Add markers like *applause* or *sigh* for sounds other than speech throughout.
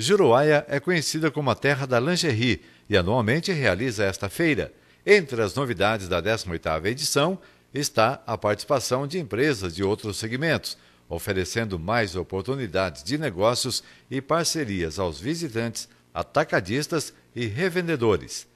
Juruáia é conhecida como a terra da lingerie e anualmente realiza esta feira. Entre as novidades da 18ª edição está a participação de empresas de outros segmentos, oferecendo mais oportunidades de negócios e parcerias aos visitantes, atacadistas e revendedores.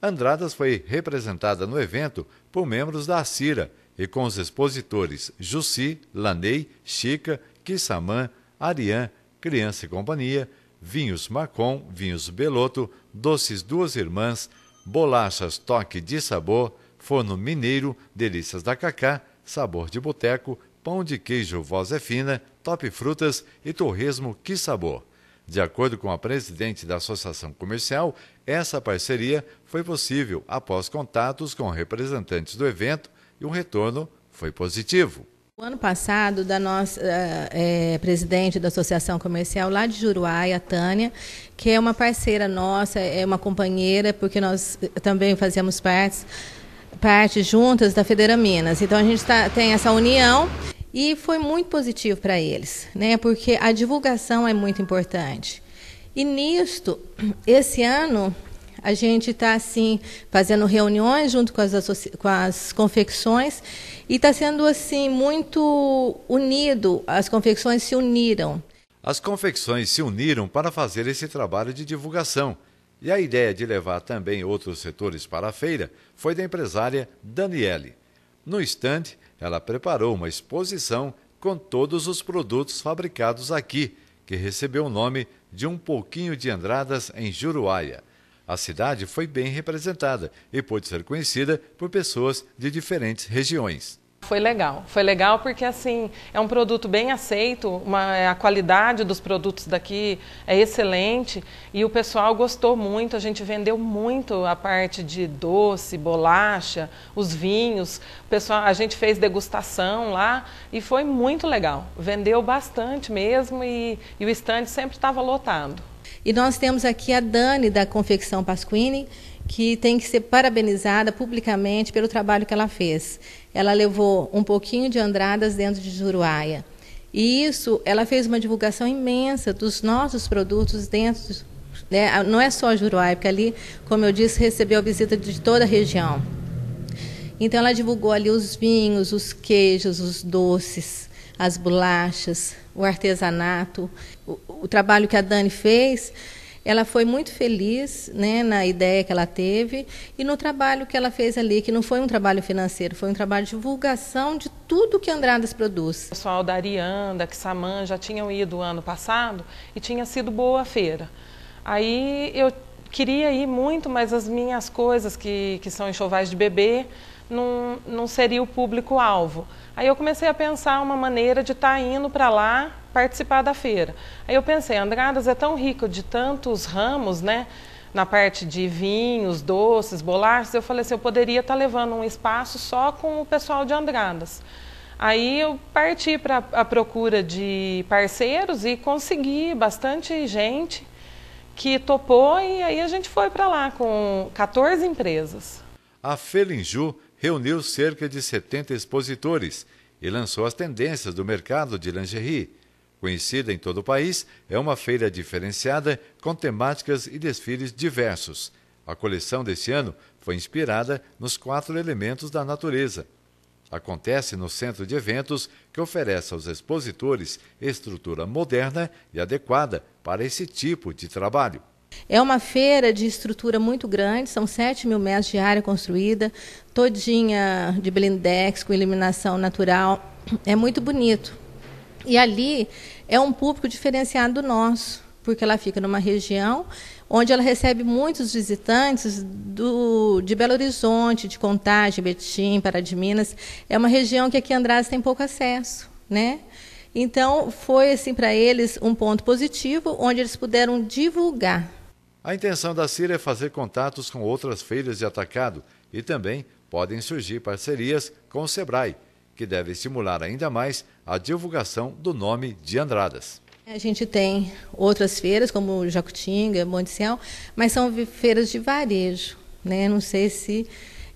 Andradas foi representada no evento por membros da Acira e com os expositores Jussi, Lanei, Chica, Kissamã, Arian, Criança e Companhia, vinhos Macon, vinhos Beloto, doces Duas Irmãs, bolachas Toque de Sabor, forno mineiro, delícias da Cacá, sabor de boteco, pão de queijo voz é fina, top frutas e torresmo que sabor. De acordo com a presidente da Associação Comercial, essa parceria foi possível após contatos com representantes do evento e o retorno foi positivo. O ano passado, da nossa é, presidente da Associação Comercial lá de Juruá, a Tânia, que é uma parceira nossa, é uma companheira, porque nós eh, também fazemos parte, parte juntas da Federa Minas. Então a gente tá, tem essa união e foi muito positivo para eles, né? Porque a divulgação é muito importante. E nisto, *clears throat* esse ano a gente está, assim, fazendo reuniões junto com as, com as confecções e está sendo, assim, muito unido. As confecções se uniram. As confecções se uniram para fazer esse trabalho de divulgação. E a ideia de levar também outros setores para a feira foi da empresária Daniele. No estande, ela preparou uma exposição com todos os produtos fabricados aqui, que recebeu o nome de Um Pouquinho de Andradas em Juruáia. A cidade foi bem representada e pôde ser conhecida por pessoas de diferentes regiões. Foi legal, foi legal porque assim é um produto bem aceito, uma, é, a qualidade dos produtos daqui é excelente e o pessoal gostou muito. A gente vendeu muito a parte de doce, bolacha, os vinhos. O pessoal, a gente fez degustação lá e foi muito legal. Vendeu bastante mesmo e, e o estande sempre estava lotado. E nós temos aqui a Dani, da Confecção Pasquini, que tem que ser parabenizada publicamente pelo trabalho que ela fez. Ela levou um pouquinho de Andradas dentro de Juruáia. E isso, ela fez uma divulgação imensa dos nossos produtos dentro, né? não é só Juruáia, porque ali, como eu disse, recebeu visita de toda a região. Então, ela divulgou ali os vinhos, os queijos, os doces as bolachas, o artesanato, o, o trabalho que a Dani fez ela foi muito feliz né, na ideia que ela teve e no trabalho que ela fez ali, que não foi um trabalho financeiro, foi um trabalho de divulgação de tudo que Andradas produz. O pessoal da Arianda, que Saman já tinham ido ano passado e tinha sido boa feira. Aí eu queria ir muito, mas as minhas coisas, que, que são enxovais de bebê, não, não seria o público-alvo. Aí eu comecei a pensar uma maneira de estar tá indo para lá participar da feira. Aí eu pensei, Andradas é tão rico de tantos ramos, né? Na parte de vinhos, doces, bolachas, eu falei assim, eu poderia estar tá levando um espaço só com o pessoal de Andradas. Aí eu parti para a procura de parceiros e consegui bastante gente que topou e aí a gente foi para lá com 14 empresas. A Felinju reuniu cerca de 70 expositores e lançou as tendências do mercado de lingerie. Conhecida em todo o país, é uma feira diferenciada com temáticas e desfiles diversos. A coleção deste ano foi inspirada nos quatro elementos da natureza. Acontece no centro de eventos que oferece aos expositores estrutura moderna e adequada para esse tipo de trabalho. É uma feira de estrutura muito grande, são 7 mil metros de área construída, todinha de blindex, com iluminação natural. É muito bonito. E ali é um público diferenciado do nosso, porque ela fica numa região onde ela recebe muitos visitantes do, de Belo Horizonte, de Contagem, Betim, Pará de Minas. É uma região que aqui em Andradas tem pouco acesso, né? Então, foi assim para eles um ponto positivo, onde eles puderam divulgar a intenção da CIR é fazer contatos com outras feiras de atacado e também podem surgir parcerias com o SEBRAE, que deve estimular ainda mais a divulgação do nome de Andradas. A gente tem outras feiras, como Jacutinga, Monticel, mas são feiras de varejo. Né? Não sei se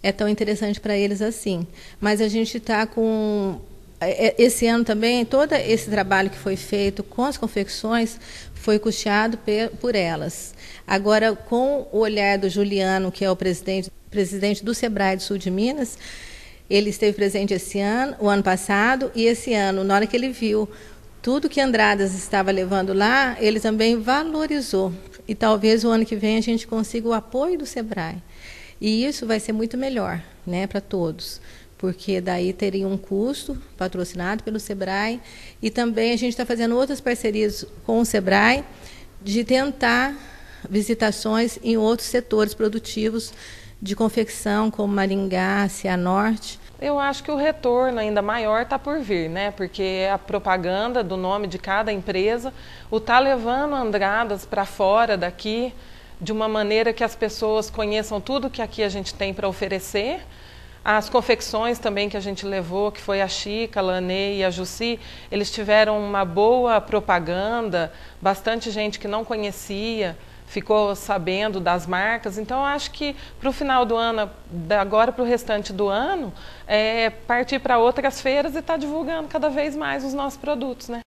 é tão interessante para eles assim. Mas a gente está com é, é, esse ano também, todo esse trabalho que foi feito com as confecções foi custeado por elas. Agora, com o olhar do Juliano, que é o presidente, presidente do SEBRAE do Sul de Minas, ele esteve presente esse ano, o ano passado, e esse ano, na hora que ele viu tudo que Andradas estava levando lá, ele também valorizou. E talvez o ano que vem a gente consiga o apoio do SEBRAE. E isso vai ser muito melhor né, para todos porque daí teria um custo patrocinado pelo Sebrae e também a gente está fazendo outras parcerias com o Sebrae de tentar visitações em outros setores produtivos de confecção, como Maringá, Cianorte. Eu acho que o retorno ainda maior está por vir, né? Porque a propaganda do nome de cada empresa, o tá levando Andradas para fora daqui de uma maneira que as pessoas conheçam tudo que aqui a gente tem para oferecer as confecções também que a gente levou, que foi a Chica, a Lanê e a Jussi, eles tiveram uma boa propaganda, bastante gente que não conhecia ficou sabendo das marcas. Então, acho que para o final do ano, agora para o restante do ano, é partir para outras feiras e estar tá divulgando cada vez mais os nossos produtos, né?